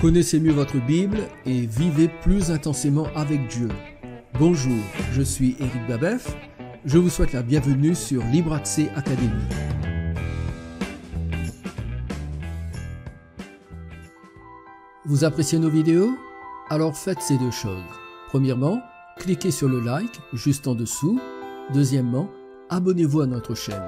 Connaissez mieux votre Bible et vivez plus intensément avec Dieu. Bonjour, je suis Éric Babeuf. Je vous souhaite la bienvenue sur Libre Accès Académie. Vous appréciez nos vidéos Alors faites ces deux choses. Premièrement, cliquez sur le like juste en dessous. Deuxièmement, abonnez-vous à notre chaîne.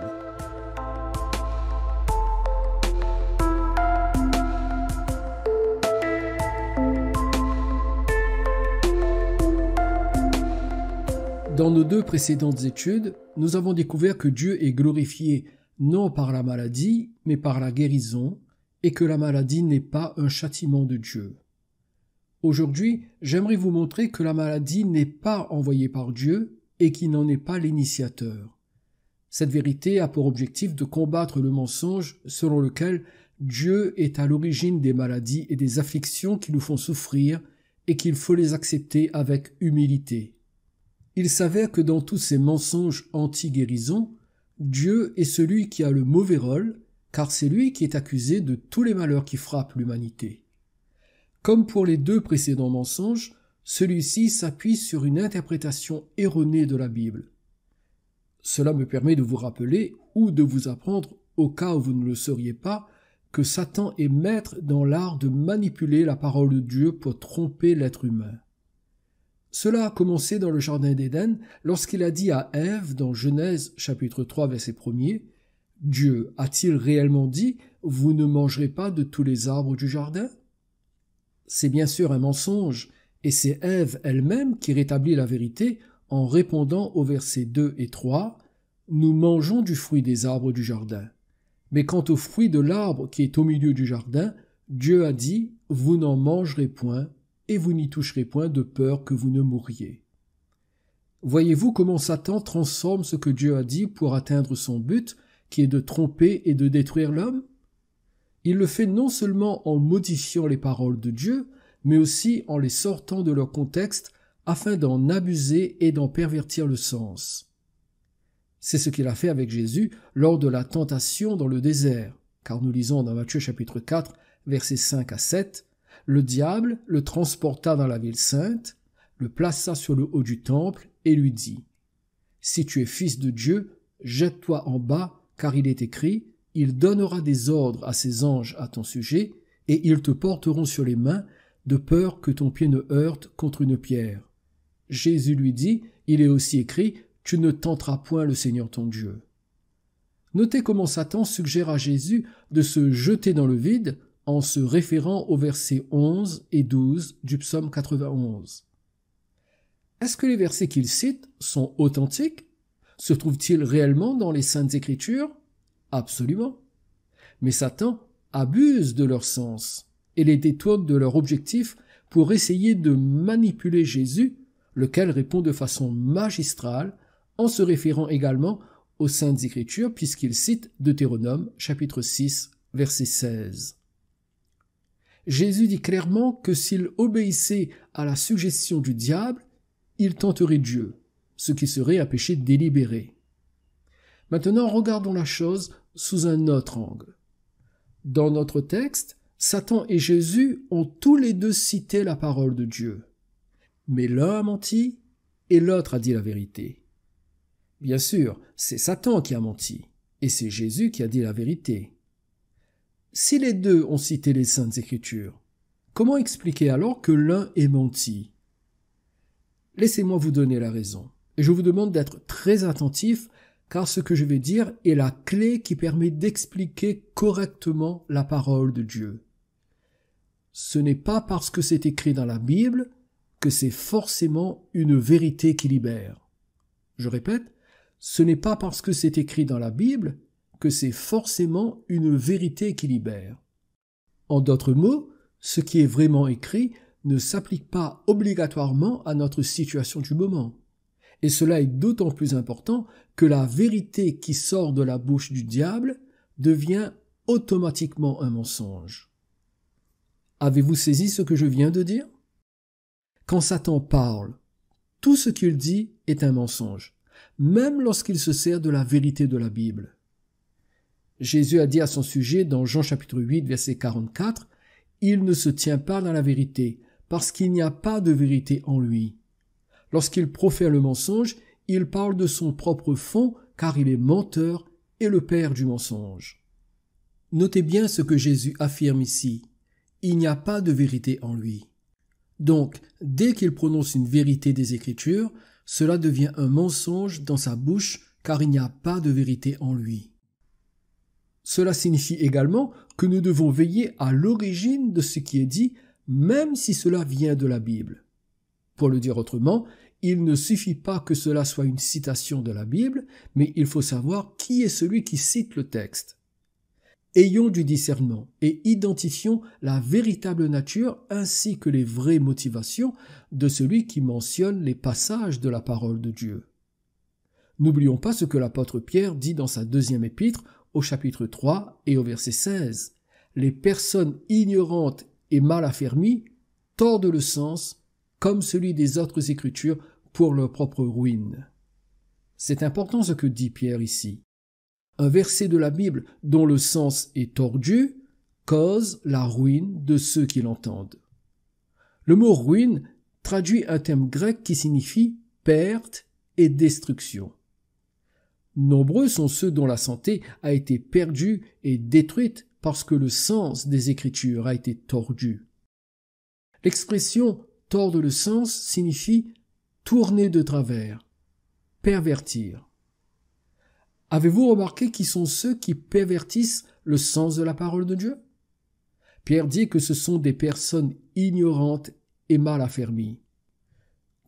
Dans nos deux précédentes études, nous avons découvert que Dieu est glorifié non par la maladie, mais par la guérison, et que la maladie n'est pas un châtiment de Dieu. Aujourd'hui, j'aimerais vous montrer que la maladie n'est pas envoyée par Dieu et qu'il n'en est pas l'initiateur. Cette vérité a pour objectif de combattre le mensonge selon lequel Dieu est à l'origine des maladies et des afflictions qui nous font souffrir et qu'il faut les accepter avec humilité. Il s'avère que dans tous ces mensonges anti-guérison, Dieu est celui qui a le mauvais rôle, car c'est lui qui est accusé de tous les malheurs qui frappent l'humanité. Comme pour les deux précédents mensonges, celui-ci s'appuie sur une interprétation erronée de la Bible. Cela me permet de vous rappeler ou de vous apprendre, au cas où vous ne le sauriez pas, que Satan est maître dans l'art de manipuler la parole de Dieu pour tromper l'être humain. Cela a commencé dans le Jardin d'Éden lorsqu'il a dit à Ève dans Genèse chapitre 3 verset 1er Dieu a-t-il réellement dit Vous ne mangerez pas de tous les arbres du jardin C'est bien sûr un mensonge et c'est Ève elle-même qui rétablit la vérité en répondant aux versets 2 et 3 Nous mangeons du fruit des arbres du jardin. Mais quant au fruit de l'arbre qui est au milieu du jardin, Dieu a dit Vous n'en mangerez point et vous n'y toucherez point de peur que vous ne mouriez. Voyez-vous comment Satan transforme ce que Dieu a dit pour atteindre son but, qui est de tromper et de détruire l'homme Il le fait non seulement en modifiant les paroles de Dieu, mais aussi en les sortant de leur contexte afin d'en abuser et d'en pervertir le sens. C'est ce qu'il a fait avec Jésus lors de la tentation dans le désert, car nous lisons dans Matthieu chapitre 4, versets 5 à 7, le diable le transporta dans la ville sainte, le plaça sur le haut du temple et lui dit Si tu es fils de Dieu, jette-toi en bas, car il est écrit Il donnera des ordres à ses anges à ton sujet, et ils te porteront sur les mains, de peur que ton pied ne heurte contre une pierre. Jésus lui dit Il est aussi écrit Tu ne tenteras point le Seigneur ton Dieu. Notez comment Satan suggère à Jésus de se jeter dans le vide en se référant aux versets 11 et 12 du psaume 91. Est-ce que les versets qu'il cite sont authentiques Se trouvent-ils réellement dans les saintes écritures Absolument. Mais Satan abuse de leur sens et les détourne de leur objectif pour essayer de manipuler Jésus, lequel répond de façon magistrale en se référant également aux saintes écritures puisqu'il cite Deutéronome chapitre 6 verset 16. Jésus dit clairement que s'il obéissait à la suggestion du diable, il tenterait Dieu, ce qui serait un péché délibéré. Maintenant, regardons la chose sous un autre angle. Dans notre texte, Satan et Jésus ont tous les deux cité la parole de Dieu. Mais l'un a menti et l'autre a dit la vérité. Bien sûr, c'est Satan qui a menti et c'est Jésus qui a dit la vérité. Si les deux ont cité les Saintes Écritures, comment expliquer alors que l'un est menti Laissez-moi vous donner la raison, et je vous demande d'être très attentif, car ce que je vais dire est la clé qui permet d'expliquer correctement la parole de Dieu. Ce n'est pas parce que c'est écrit dans la Bible que c'est forcément une vérité qui libère. Je répète, ce n'est pas parce que c'est écrit dans la Bible que c'est forcément une vérité qui libère. En d'autres mots, ce qui est vraiment écrit ne s'applique pas obligatoirement à notre situation du moment. Et cela est d'autant plus important que la vérité qui sort de la bouche du diable devient automatiquement un mensonge. Avez-vous saisi ce que je viens de dire Quand Satan parle, tout ce qu'il dit est un mensonge, même lorsqu'il se sert de la vérité de la Bible. Jésus a dit à son sujet dans Jean chapitre 8 verset 44, Il ne se tient pas dans la vérité, parce qu'il n'y a pas de vérité en lui. Lorsqu'il profère le mensonge, il parle de son propre fond, car il est menteur et le père du mensonge. Notez bien ce que Jésus affirme ici. Il n'y a pas de vérité en lui. Donc, dès qu'il prononce une vérité des Écritures, cela devient un mensonge dans sa bouche, car il n'y a pas de vérité en lui. Cela signifie également que nous devons veiller à l'origine de ce qui est dit, même si cela vient de la Bible. Pour le dire autrement, il ne suffit pas que cela soit une citation de la Bible, mais il faut savoir qui est celui qui cite le texte. Ayons du discernement et identifions la véritable nature ainsi que les vraies motivations de celui qui mentionne les passages de la parole de Dieu. N'oublions pas ce que l'apôtre Pierre dit dans sa deuxième épître au chapitre 3 et au verset 16. Les personnes ignorantes et mal affermies tordent le sens comme celui des autres écritures pour leur propre ruine. C'est important ce que dit Pierre ici. Un verset de la Bible dont le sens est tordu cause la ruine de ceux qui l'entendent. Le mot ruine traduit un terme grec qui signifie perte et destruction. Nombreux sont ceux dont la santé a été perdue et détruite parce que le sens des Écritures a été tordu. L'expression tordre le sens signifie tourner de travers, pervertir. Avez-vous remarqué qui sont ceux qui pervertissent le sens de la parole de Dieu Pierre dit que ce sont des personnes ignorantes et mal affermies.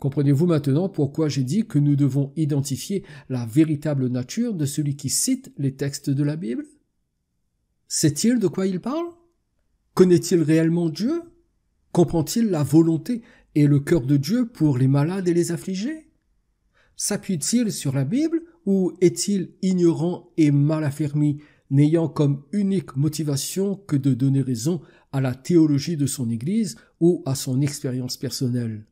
Comprenez-vous maintenant pourquoi j'ai dit que nous devons identifier la véritable nature de celui qui cite les textes de la Bible Sait-il de quoi il parle Connaît-il réellement Dieu Comprend-il la volonté et le cœur de Dieu pour les malades et les affligés S'appuie-t-il sur la Bible ou est-il ignorant et mal affermi, n'ayant comme unique motivation que de donner raison à la théologie de son Église ou à son expérience personnelle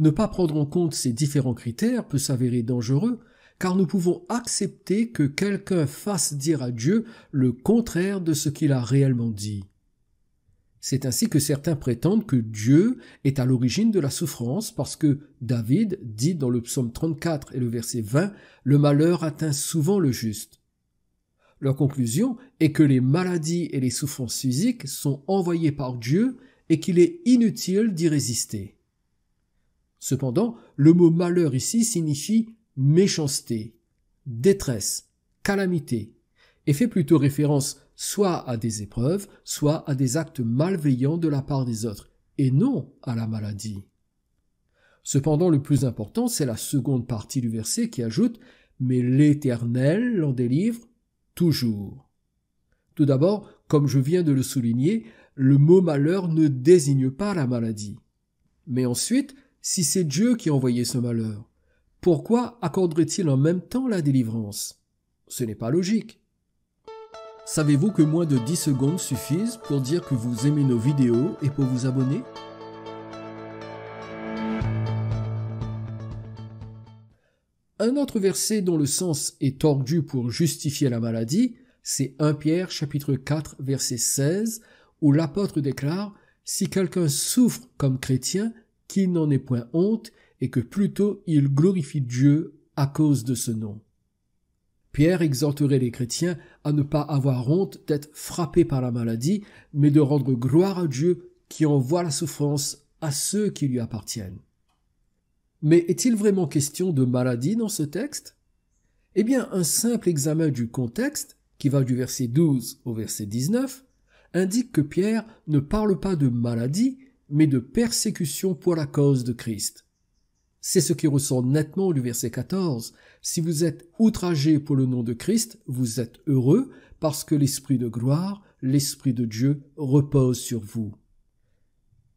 ne pas prendre en compte ces différents critères peut s'avérer dangereux, car nous pouvons accepter que quelqu'un fasse dire à Dieu le contraire de ce qu'il a réellement dit. C'est ainsi que certains prétendent que Dieu est à l'origine de la souffrance parce que David dit dans le psaume 34 et le verset 20 Le malheur atteint souvent le juste. Leur conclusion est que les maladies et les souffrances physiques sont envoyées par Dieu et qu'il est inutile d'y résister. Cependant, le mot malheur ici signifie méchanceté, détresse, calamité, et fait plutôt référence soit à des épreuves, soit à des actes malveillants de la part des autres, et non à la maladie. Cependant, le plus important, c'est la seconde partie du verset qui ajoute Mais l'Éternel l'en délivre toujours. Tout d'abord, comme je viens de le souligner, le mot malheur ne désigne pas la maladie. Mais ensuite, si c'est Dieu qui a envoyé ce malheur, pourquoi accorderait-il en même temps la délivrance Ce n'est pas logique. Savez-vous que moins de 10 secondes suffisent pour dire que vous aimez nos vidéos et pour vous abonner Un autre verset dont le sens est tordu pour justifier la maladie, c'est 1 Pierre chapitre 4 verset 16 où l'apôtre déclare Si quelqu'un souffre comme chrétien, qu'il n'en ait point honte, et que plutôt il glorifie Dieu à cause de ce nom. Pierre exhorterait les chrétiens à ne pas avoir honte d'être frappés par la maladie, mais de rendre gloire à Dieu qui envoie la souffrance à ceux qui lui appartiennent. Mais est-il vraiment question de maladie dans ce texte Eh bien, un simple examen du contexte, qui va du verset 12 au verset 19, indique que Pierre ne parle pas de maladie, mais de persécution pour la cause de Christ. C'est ce qui ressort nettement du verset 14. Si vous êtes outragé pour le nom de Christ, vous êtes heureux parce que l'Esprit de gloire, l'Esprit de Dieu repose sur vous.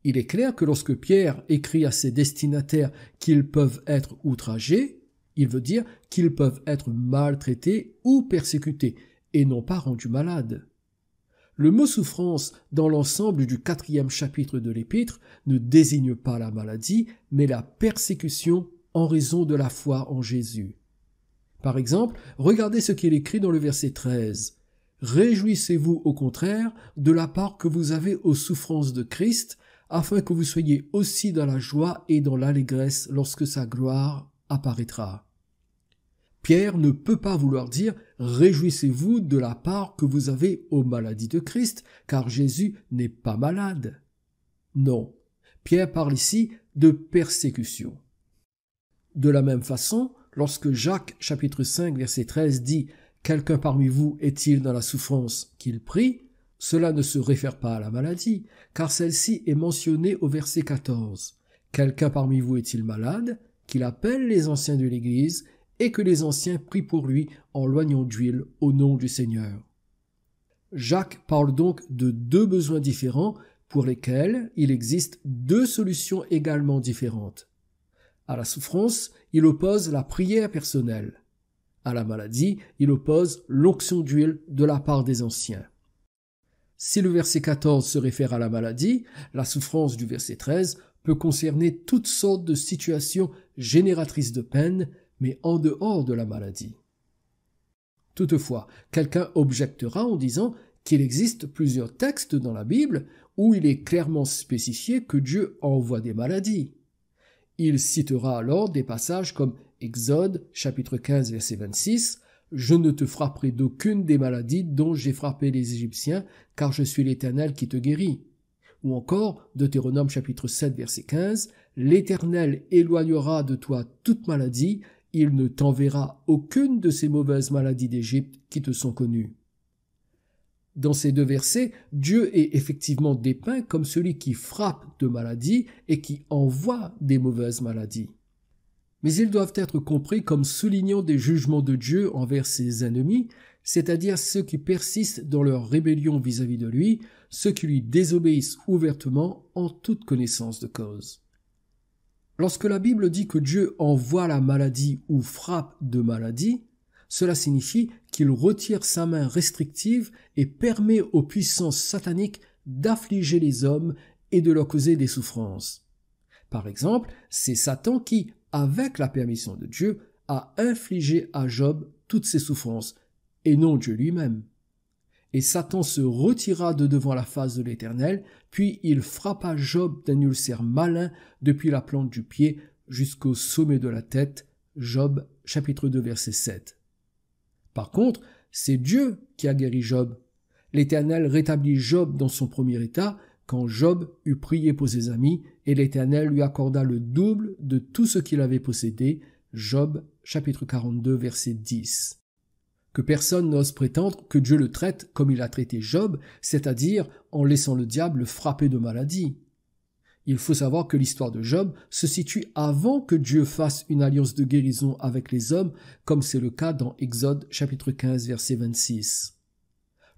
Il est clair que lorsque Pierre écrit à ses destinataires qu'ils peuvent être outragés, il veut dire qu'ils peuvent être maltraités ou persécutés, et non pas rendus malades. Le mot souffrance dans l'ensemble du quatrième chapitre de l'épître ne désigne pas la maladie, mais la persécution en raison de la foi en Jésus. Par exemple, regardez ce qu'il écrit dans le verset 13. Réjouissez-vous au contraire de la part que vous avez aux souffrances de Christ, afin que vous soyez aussi dans la joie et dans l'allégresse lorsque sa gloire apparaîtra. Pierre ne peut pas vouloir dire Réjouissez-vous de la part que vous avez aux maladies de Christ, car Jésus n'est pas malade. Non, Pierre parle ici de persécution. De la même façon, lorsque Jacques chapitre 5 verset 13 dit Quelqu'un parmi vous est-il dans la souffrance qu'il prie Cela ne se réfère pas à la maladie, car celle-ci est mentionnée au verset 14. Quelqu'un parmi vous est-il malade qu'il appelle les anciens de l'Église et que les anciens prient pour lui en loignant d'huile au nom du Seigneur. Jacques parle donc de deux besoins différents pour lesquels il existe deux solutions également différentes. À la souffrance, il oppose la prière personnelle. À la maladie, il oppose l'onction d'huile de la part des anciens. Si le verset 14 se réfère à la maladie, la souffrance du verset 13 peut concerner toutes sortes de situations génératrices de peine mais en dehors de la maladie. Toutefois, quelqu'un objectera en disant qu'il existe plusieurs textes dans la Bible où il est clairement spécifié que Dieu envoie des maladies. Il citera alors des passages comme Exode chapitre 15 verset 26 Je ne te frapperai d'aucune des maladies dont j'ai frappé les Égyptiens, car je suis l'Éternel qui te guérit. Ou encore Deutéronome chapitre 7 verset 15 L'Éternel éloignera de toi toute maladie il ne t'enverra aucune de ces mauvaises maladies d'Égypte qui te sont connues. Dans ces deux versets, Dieu est effectivement dépeint comme celui qui frappe de maladies et qui envoie des mauvaises maladies. Mais ils doivent être compris comme soulignant des jugements de Dieu envers ses ennemis, c'est-à-dire ceux qui persistent dans leur rébellion vis-à-vis -vis de lui, ceux qui lui désobéissent ouvertement en toute connaissance de cause. Lorsque la Bible dit que Dieu envoie la maladie ou frappe de maladie, cela signifie qu'il retire sa main restrictive et permet aux puissances sataniques d'affliger les hommes et de leur causer des souffrances. Par exemple, c'est Satan qui, avec la permission de Dieu, a infligé à Job toutes ses souffrances, et non Dieu lui-même. Et Satan se retira de devant la face de l'Éternel, puis il frappa Job d'un ulcère malin depuis la plante du pied jusqu'au sommet de la tête. Job chapitre 2 verset 7. Par contre, c'est Dieu qui a guéri Job. L'Éternel rétablit Job dans son premier état quand Job eut prié pour ses amis et l'Éternel lui accorda le double de tout ce qu'il avait possédé. Job chapitre 42 verset 10 que personne n'ose prétendre que Dieu le traite comme il a traité Job, c'est-à-dire en laissant le diable frapper de maladie. Il faut savoir que l'histoire de Job se situe avant que Dieu fasse une alliance de guérison avec les hommes, comme c'est le cas dans Exode chapitre 15 verset 26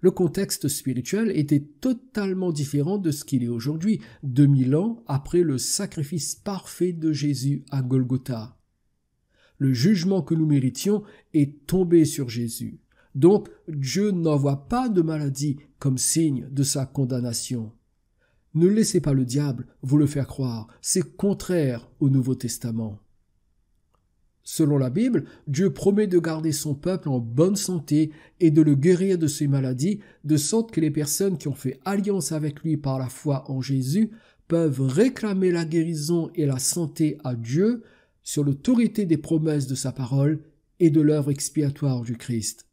le contexte spirituel était totalement différent de ce qu'il est aujourd'hui, 2000 ans après le sacrifice parfait de Jésus à Golgotha le jugement que nous méritions est tombé sur Jésus. Donc Dieu n'envoie pas de maladie comme signe de sa condamnation. Ne laissez pas le diable vous le faire croire, c'est contraire au Nouveau Testament. Selon la Bible, Dieu promet de garder son peuple en bonne santé et de le guérir de ses maladies, de sorte que les personnes qui ont fait alliance avec lui par la foi en Jésus peuvent réclamer la guérison et la santé à Dieu sur l'autorité des promesses de sa parole et de l'œuvre expiatoire du Christ.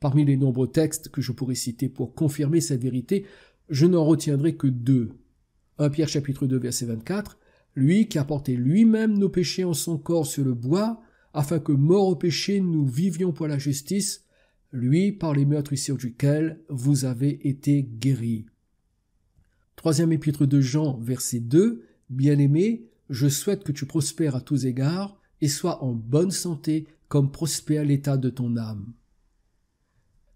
Parmi les nombreux textes que je pourrais citer pour confirmer cette vérité, je n'en retiendrai que deux. 1 Pierre chapitre 2 verset 24, lui qui a porté lui-même nos péchés en son corps sur le bois, afin que morts au péché nous vivions pour la justice, lui par les meurtres meurtrissures duquel vous avez été guéris. Troisième épître de Jean verset 2, bien Bien-aimés je souhaite que tu prospères à tous égards et sois en bonne santé comme prospère l'état de ton âme.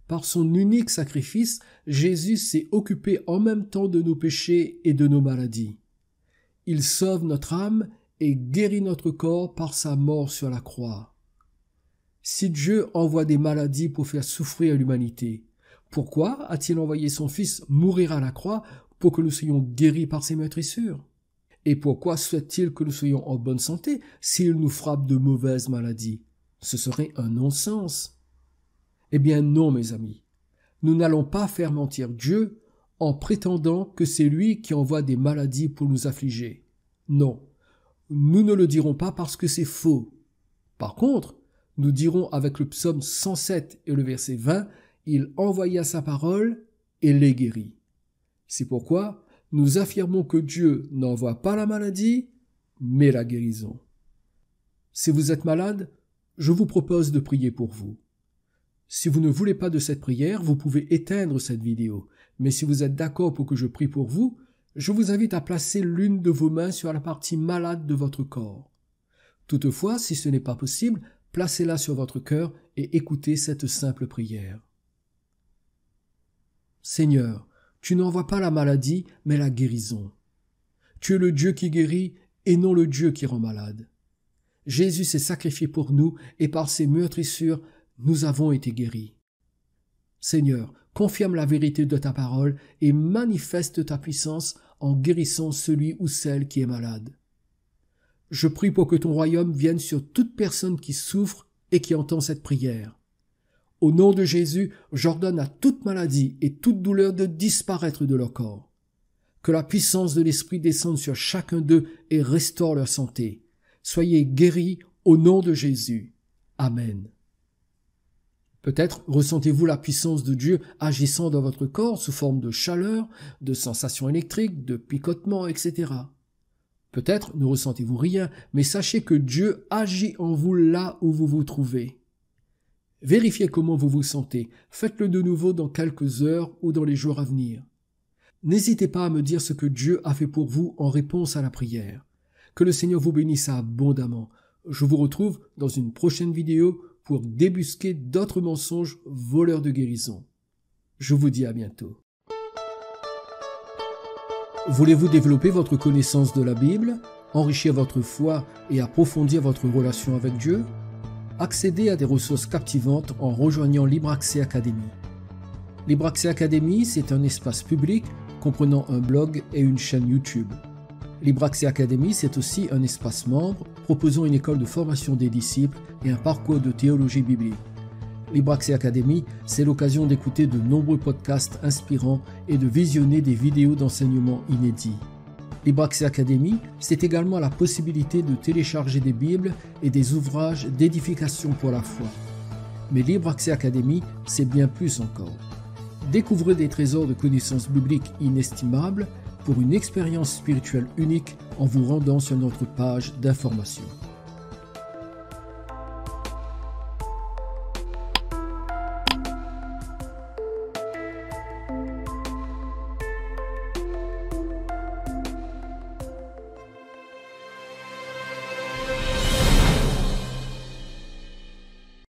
Par son unique sacrifice, Jésus s'est occupé en même temps de nos péchés et de nos maladies. Il sauve notre âme et guérit notre corps par sa mort sur la croix. Si Dieu envoie des maladies pour faire souffrir l'humanité, pourquoi a-t-il envoyé son Fils mourir à la croix pour que nous soyons guéris par ses meurtrissures et pourquoi souhaite-t-il que nous soyons en bonne santé s'il nous frappe de mauvaises maladies Ce serait un non-sens. Eh bien non, mes amis. Nous n'allons pas faire mentir Dieu en prétendant que c'est lui qui envoie des maladies pour nous affliger. Non, nous ne le dirons pas parce que c'est faux. Par contre, nous dirons avec le psaume 107 et le verset 20, il envoya sa parole et les guérit. C'est pourquoi nous affirmons que Dieu n'envoie pas la maladie, mais la guérison. Si vous êtes malade, je vous propose de prier pour vous. Si vous ne voulez pas de cette prière, vous pouvez éteindre cette vidéo, mais si vous êtes d'accord pour que je prie pour vous, je vous invite à placer l'une de vos mains sur la partie malade de votre corps. Toutefois, si ce n'est pas possible, placez-la sur votre cœur et écoutez cette simple prière. Seigneur, tu n'envoies pas la maladie, mais la guérison. Tu es le Dieu qui guérit et non le Dieu qui rend malade. Jésus s'est sacrifié pour nous et par ses meurtrissures, nous avons été guéris. Seigneur, confirme la vérité de ta parole et manifeste ta puissance en guérissant celui ou celle qui est malade. Je prie pour que ton royaume vienne sur toute personne qui souffre et qui entend cette prière. Au nom de Jésus, j'ordonne à toute maladie et toute douleur de disparaître de leur corps. Que la puissance de l'Esprit descende sur chacun d'eux et restaure leur santé. Soyez guéris au nom de Jésus. Amen. Peut-être ressentez-vous la puissance de Dieu agissant dans votre corps sous forme de chaleur, de sensations électriques, de picotements, etc. Peut-être ne ressentez-vous rien, mais sachez que Dieu agit en vous là où vous vous trouvez. Vérifiez comment vous vous sentez. Faites-le de nouveau dans quelques heures ou dans les jours à venir. N'hésitez pas à me dire ce que Dieu a fait pour vous en réponse à la prière. Que le Seigneur vous bénisse abondamment. Je vous retrouve dans une prochaine vidéo pour débusquer d'autres mensonges voleurs de guérison. Je vous dis à bientôt. Voulez-vous développer votre connaissance de la Bible, enrichir votre foi et approfondir votre relation avec Dieu accéder à des ressources captivantes en rejoignant Libre Academy. Libre Academy, c'est un espace public comprenant un blog et une chaîne YouTube. Libre Academy, c'est aussi un espace membre proposant une école de formation des disciples et un parcours de théologie biblique. Libre Academy, c'est l'occasion d'écouter de nombreux podcasts inspirants et de visionner des vidéos d'enseignement inédits. LibreAxe Academy, c'est également la possibilité de télécharger des Bibles et des ouvrages d'édification pour la foi. Mais Accès Academy, c'est bien plus encore. Découvrez des trésors de connaissances bibliques inestimables pour une expérience spirituelle unique en vous rendant sur notre page d'information.